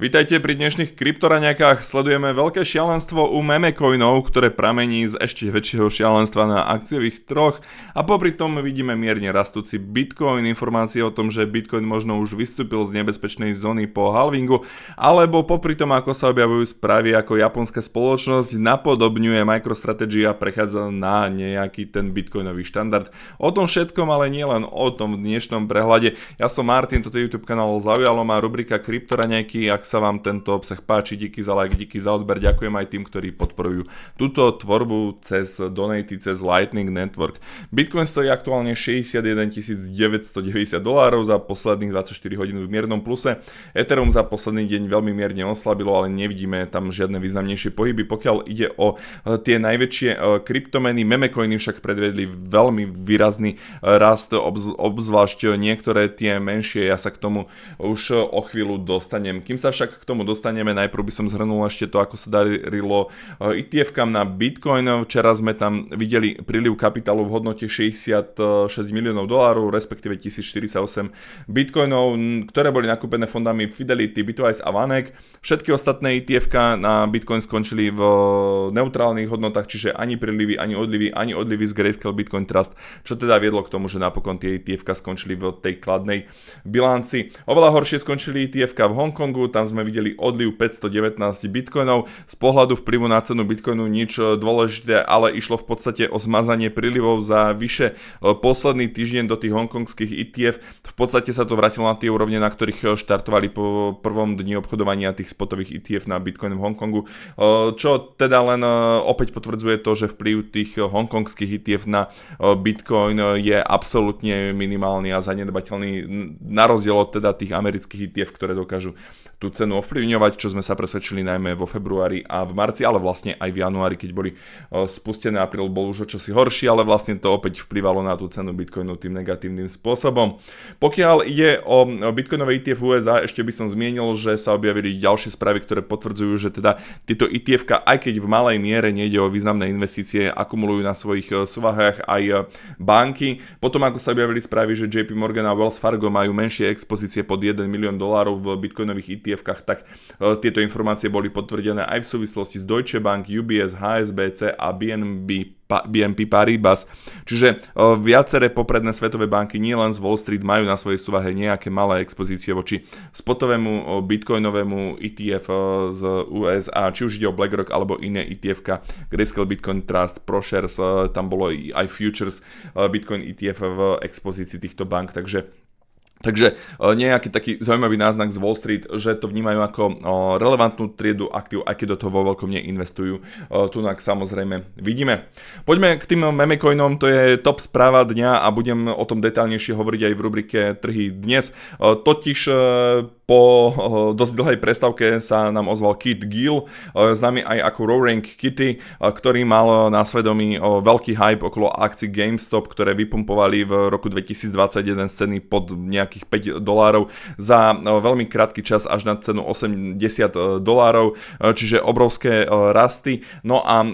Vítajte pri dnešných kryptoraňakách. Sledujeme veľké šialenstvo u memecoinov, ktoré pramení z ešte väčšieho šialenstva na akciových troch a popri tom vidíme mierne rastúci Bitcoin. Informácie o tom, že Bitcoin možno už vystúpil z nebezpečnej zóny po halvingu, alebo popri tom, ako sa objavujú správy, ako japonská spoločnosť napodobňuje MicroStrategy a prechádza na nejaký ten bitcoinový štandard. O tom všetkom, ale nielen o tom v dnešnom prehľade. Ja som Martin, toto je YouTube kanál zaujalo ma rubrika kryptoraňaky ak sa vám tento obsah páči, díky za like, díky za odber, ďakujem aj tým, ktorí podporujú túto tvorbu cez donaty, cez Lightning Network. Bitcoin stojí aktuálne 61 990 dolárov za posledných 24 hodín v miernom pluse. Ethereum za posledný deň veľmi mierne oslabilo, ale nevidíme tam žiadne významnejšie pohyby. Pokiaľ ide o e, tie najväčšie e, kryptomeny, memecoiny však predvedli veľmi výrazný e, rast, obz, obzvlášť niektoré tie menšie, ja sa k tomu už o chvíľu dostanem. Kým sa však však k tomu dostaneme. Najprv by som zhrnul ešte to, ako sa darilo ETF-kam eh, e na Bitcoin. Včera sme tam videli príliv kapitálu v hodnote 66 miliónov dolárov, respektíve 1048 bitcoinov, ktoré boli nakúpené fondami Fidelity, Bitwise a Vanek. Všetky ostatné etf na Bitcoin skončili v eh, neutrálnych hodnotách, čiže ani prílivy, ani odlivy, ani odlivy z Grayscale Bitcoin Trust, čo teda viedlo k tomu, že napokon tie etf skončili v tej kladnej bilanci. Oveľa horšie skončili etf v Hongkongu, tam tam sme videli odliv 519 bitcoinov. Z pohľadu vplyvu na cenu bitcoinu nič e, dôležité, ale išlo v podstate o zmazanie prílivov za vyše e, posledný týždeň do tých hongkongských ETF. V podstate sa to vrátilo na tie úrovne, na ktorých e, štartovali po prvom dni obchodovania tých spotových ETF na bitcoin v Hongkongu, čo teda len opäť potvrdzuje to, že vplyv tých hongkongských ETF na bitcoin je absolútne minimálny a zanedbateľný na rozdiel od teda tých amerických ETF, ktoré dokážu tú tú cenu ovplyvňovať, čo sme sa presvedčili najmä vo februári a v marci, ale vlastne aj v januári, keď boli e, spustené apríl, bol už čosi horší, ale vlastne to opäť vplyvalo na tú cenu Bitcoinu tým negatívnym spôsobom. Pokiaľ ide o Bitcoinové ETF USA, ešte by som zmienil, že sa objavili ďalšie správy, ktoré potvrdzujú, že teda tieto etf aj keď v malej miere nejde o významné investície, akumulujú na svojich e, súvahách aj e, banky. Potom ako sa objavili správy, že JP Morgan a Wells Fargo majú menšie expozície pod 1 milión dolárov v bitcoinových etf príspevkách, tak e, tieto informácie boli potvrdené aj v súvislosti s Deutsche Bank, UBS, HSBC a BNB BNP Paribas. Čiže e, viaceré popredné svetové banky nielen z Wall Street majú na svojej súvahe nejaké malé expozície voči spotovému e, bitcoinovému ETF z USA, či už ide o BlackRock alebo iné ETF, Grayscale Bitcoin Trust, ProShares, tam bolo aj futures Bitcoin ETF v expozícii týchto bank, takže Takže e, nejaký taký zaujímavý náznak z Wall Street, že to vnímajú ako e, relevantnú triedu aktív, aj keď do toho vo veľkom neinvestujú. E, Tunak samozrejme vidíme. Poďme k tým memecoinom, to je top správa dňa a budem o tom detálnejšie hovoriť aj v rubrike Trhy dnes. Totiž po eh, dosť dlhej prestavke sa nám ozval Kit Gill, eh, známy aj ako Roaring Kitty, eh, ktorý mal na svedomí veľký hype okolo akcií GameStop, ktoré vypumpovali v roku 2021 z ceny pod nejakých 5 dolárov za veľmi krátky čas až na cenu 80 dolárov, čiže obrovské rasty. No a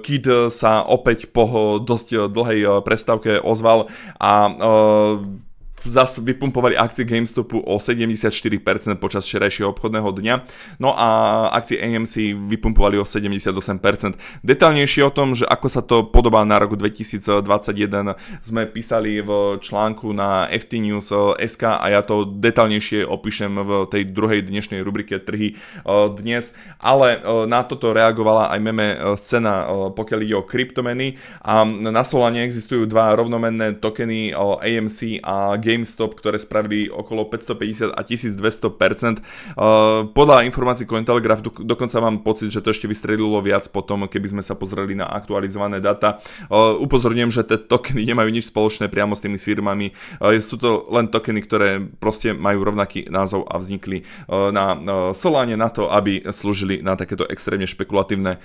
Kid sa opäť po dosť dlhej prestavke ozval a zase vypumpovali akcie GameStopu o 74% počas včerajšieho obchodného dňa, no a akcie AMC vypumpovali o 78%. Detaľnejšie o tom, že ako sa to podobá na roku 2021, sme písali v článku na FT News eh, SK a ja to detálnejšie opíšem v tej druhej dnešnej rubrike trhy eh, dnes, ale eh, na toto reagovala aj meme scéna, pokiaľ ide o kryptomeny a na Solane existujú dva rovnomenné tokeny AMC a GameStop GameStop, ktoré spravili okolo 550 a 1200%. Eh, podľa informácií Cointelegraph dokonca mám pocit, že to ešte vystrelilo viac potom, keby sme sa pozreli na aktualizované data. Eh, upozorňujem, že tie tokeny nemajú nič spoločné priamo s tými firmami. Eh, sú to len tokeny, ktoré proste majú rovnaký názov a vznikli na soláne na to, aby slúžili na takéto extrémne špekulatívne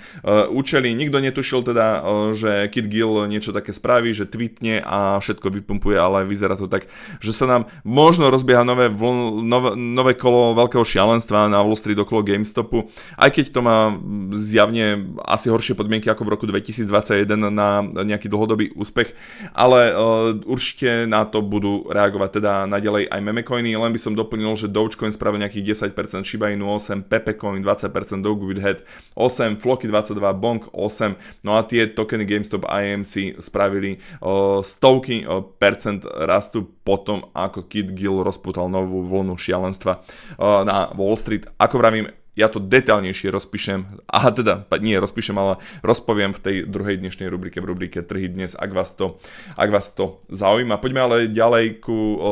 účely. Nikto netušil teda, že Kit Gill niečo také spraví, že tweetne a všetko vypumpuje, ale vyzerá to tak, že sa nám možno rozbieha nové, vl- nové, nové kolo veľkého šialenstva na Wall Street okolo GameStopu, aj keď to má zjavne asi horšie podmienky ako v roku 2021 na nejaký dlhodobý úspech, ale uh, určite na to budú reagovať teda naďalej aj memecoiny, len by som doplnil, že Dogecoin spravil nejakých 10%, Shiba Inu 8, Pepecoin 20%, Dogwood Head 8, Floki 22, Bonk 8, no a tie tokeny GameStop IMC spravili uh, stovky uh, percent rastu pod tom, ako Kid Gill rozputal novú vlnu šialenstva eh, na Wall Street. Ako vravím, ja to detálnejšie rozpíšem, a teda, nie rozpíšem, ale rozpoviem v tej druhej dnešnej rubrike, v rubrike Trhy dnes, ak vás to, ak vás to zaujíma. Poďme ale ďalej ku o,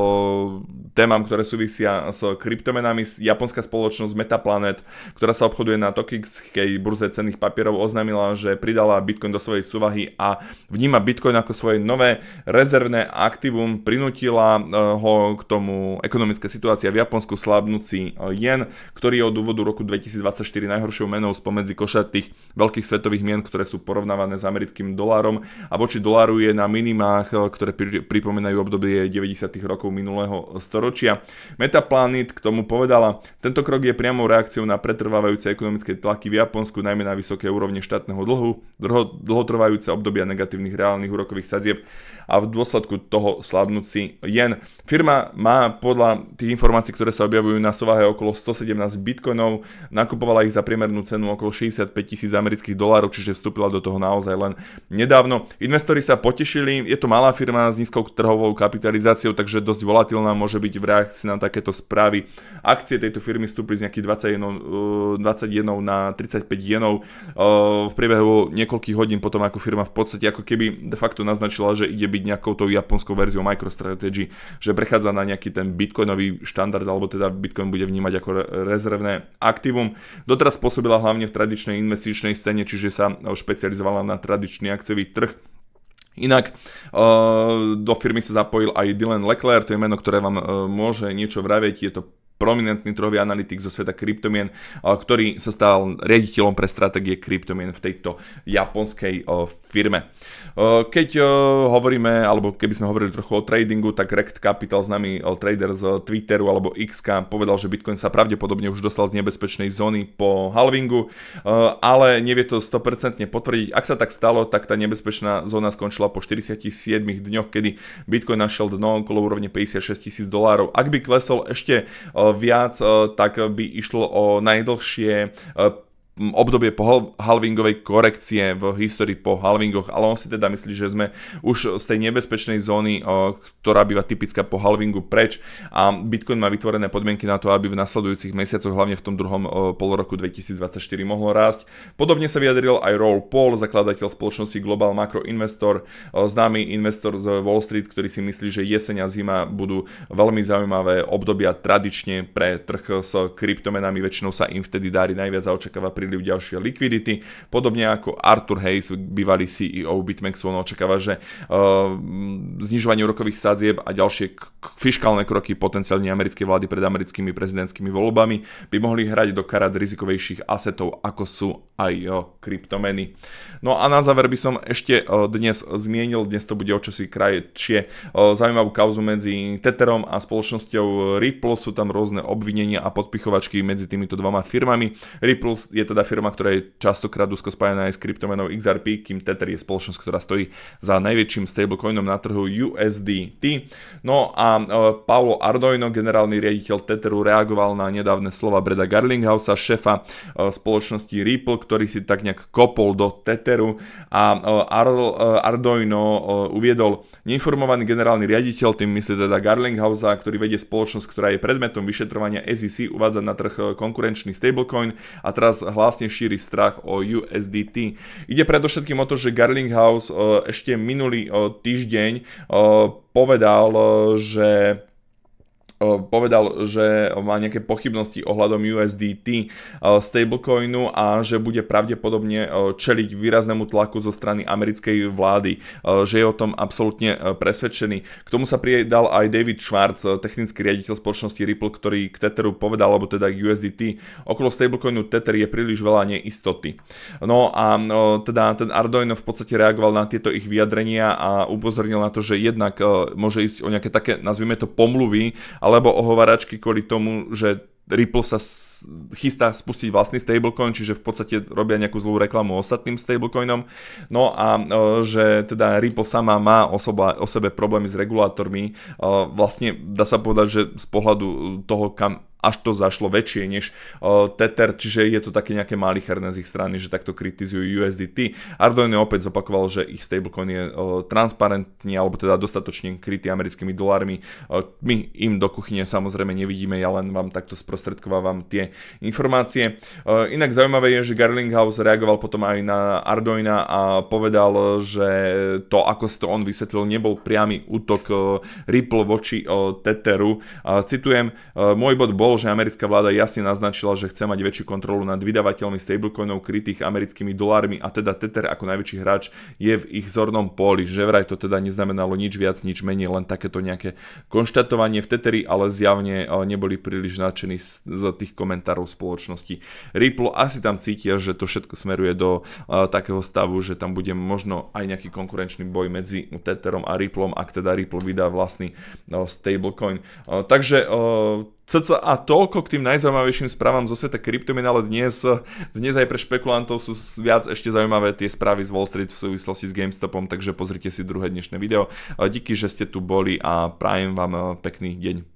témam, ktoré súvisia s kryptomenami. Japonská spoločnosť Metaplanet, ktorá sa obchoduje na Tokijskej burze cenných papierov, oznámila, že pridala Bitcoin do svojej súvahy a vníma Bitcoin ako svoje nové rezervné aktívum, prinútila e, ho k tomu ekonomická situácia v Japonsku, slabnúci e, jen, ktorý od úvodu roku 2000 2024 najhoršou menou spomedzi košatých veľkých svetových mien, ktoré sú porovnávané s americkým dolárom a voči doláru je na minimách, e, ktoré pripomínajú obdobie 90. rokov minulého storočia. Metaplanet k tomu povedala, tento krok je priamou reakciou na pretrvávajúce ekonomické tlaky v Japonsku, najmä na vysoké úrovne štátneho dlhu, dlho, dlhotrvajúce obdobia negatívnych reálnych úrokových sadzieb a v dôsledku toho slabnúci jen. Firma má podľa tých informácií, ktoré sa objavujú na Sovahe okolo 117 bitcoinov, nakupovala ich za priemernú cenu okolo 65 tisíc amerických dolárov, čiže vstúpila do toho naozaj len nedávno. Investori sa potešili, je to malá firma s nízkou trhovou kapitalizáciou, takže dosť volatilná môže byť v reakcii na takéto správy. Akcie tejto firmy vstúpli z nejakých 21, 21 eh, na 35 jenov eh, v priebehu niekoľkých hodín potom ako firma v podstate ako keby de facto naznačila, že ide byť nejakou tou japonskou verziou MicroStrategy, že prechádza na nejaký ten bitcoinový štandard, alebo teda bitcoin bude vnímať ako rezervné akty aktívum. Doteraz pôsobila hlavne v tradičnej investičnej scéne, čiže sa špecializovala na tradičný akciový trh. Inak e, do firmy sa zapojil aj Dylan Leclerc, to je meno, ktoré vám e, môže niečo vraviť, je to prominentný trhový analytik zo sveta kryptomien, ktorý sa stal riaditeľom pre stratégie kryptomien v tejto japonskej firme. Keď hovoríme, alebo keby sme hovorili trochu o tradingu, tak Rect Capital, známy trader z Twitteru alebo XK, povedal, že Bitcoin sa pravdepodobne už dostal z nebezpečnej zóny po halvingu, ale nevie to 100% potvrdiť. Ak sa tak stalo, tak tá nebezpečná zóna skončila po 47 dňoch, kedy Bitcoin našiel dno okolo úrovne 56 tisíc dolárov. Ak by klesol ešte viac, eh, tak by išlo o najdlhšie eh, obdobie po halvingovej korekcie v histórii po halvingoch, ale on si teda myslí, že sme už z tej nebezpečnej zóny, ktorá býva typická po halvingu preč a Bitcoin má vytvorené podmienky na to, aby v nasledujúcich mesiacoch, hlavne v tom druhom roku 2024 mohlo rásť. Podobne sa vyjadril aj Roll Paul, zakladateľ spoločnosti Global Macro Investor, známy investor z Wall Street, ktorý si myslí, že jeseň a zima budú veľmi zaujímavé obdobia tradične pre trh s kryptomenami, väčšinou sa im vtedy darí najviac a očakáva pri príliv ďalšie likvidity. Podobne ako Arthur Hayes, bývalý CEO Bitmexu, on očakáva, že uh, znižovanie úrokových sadzieb a ďalšie fiskálne kroky potenciálne americkej vlády pred americkými prezidentskými voľbami by mohli hrať do karát rizikovejších asetov, ako sú aj uh, kryptomeny. No a na záver by som ešte uh, dnes zmienil, dnes to bude o čosi krajšie, uh, zaujímavú kauzu medzi Teterom a spoločnosťou Ripple, sú tam rôzne obvinenia a podpichovačky medzi týmito dvoma firmami. Ripple je teda teda firma, ktorá je častokrát úzko spájená aj s kryptomenou XRP, kým Tether je spoločnosť, ktorá stojí za najväčším stablecoinom na trhu USDT. No a e, Paolo Ardoino, generálny riaditeľ Tetheru, reagoval na nedávne slova Breda Garlinghausa, šefa e, spoločnosti Ripple, ktorý si tak nejak kopol do Tetheru a e, Ardoino uviedol neinformovaný generálny riaditeľ, tým myslí teda Garlinghausa, ktorý vedie spoločnosť, ktorá je predmetom vyšetrovania SEC, uvádza na trh konkurenčný stablecoin a teraz hľadá vlastne šíri strach o USDT. Ide predovšetkým o to, že Garlinghouse e, ešte minulý e, týždeň e, povedal, že povedal, že má nejaké pochybnosti ohľadom USDT e, stablecoinu a že bude pravdepodobne e, čeliť výraznému tlaku zo strany americkej vlády, e, že je o tom absolútne presvedčený. K tomu sa pridal aj David Schwartz, technický riaditeľ spoločnosti Ripple, ktorý k Tetheru povedal, alebo teda k USDT, okolo stablecoinu Tether je príliš veľa neistoty. No a teda ten Arduino v podstate reagoval na tieto ich vyjadrenia a upozornil na to, že jednak môže ísť o nejaké také, nazvime to, pomluvy, alebo ohovaračky kvôli tomu, že Ripple sa chystá spustiť vlastný stablecoin, čiže v podstate robia nejakú zlú reklamu ostatným stablecoinom. No a e, že teda Ripple sama má osoba, o sebe problémy s regulátormi. E, vlastne dá sa povedať, že z pohľadu toho, kam až to zašlo väčšie než uh, Tether, čiže je to také nejaké malicherné z ich strany, že takto kritizujú USDT. Ardoin opäť zopakoval, že ich stablecoin je uh, transparentný alebo teda dostatočne krytý americkými dolármi. Uh, my im do kuchyne samozrejme nevidíme, ja len vám takto sprostredkovávam tie informácie. Uh, inak zaujímavé je, že Garlinghouse reagoval potom aj na Ardoina a povedal, že to, ako si to on vysvetlil, nebol priamy útok uh, Ripple voči uh, Tetheru. Uh, citujem, uh, môj bod bol, že americká vláda jasne naznačila, že chce mať väčšiu kontrolu nad vydavateľmi stablecoinov krytých americkými dolármi a teda Tether ako najväčší hráč je v ich zornom poli. Že vraj to teda neznamenalo nič viac, nič menej, len takéto nejaké konštatovanie v Tetheri, ale zjavne e, neboli príliš nadšení z, tých komentárov spoločnosti. Ripple asi tam cítia, že to všetko smeruje do e, takého stavu, že tam bude možno aj nejaký konkurenčný boj medzi Tetherom a Ripplom, ak teda Ripple vydá vlastný e, stablecoin. takže cca toľko k tým najzaujímavejším správam zo sveta kryptomien, ale dnes, dnes aj pre špekulantov sú viac ešte zaujímavé tie správy z Wall Street v súvislosti s GameStopom, takže pozrite si druhé dnešné video. Díky, že ste tu boli a prajem vám e, pekný deň.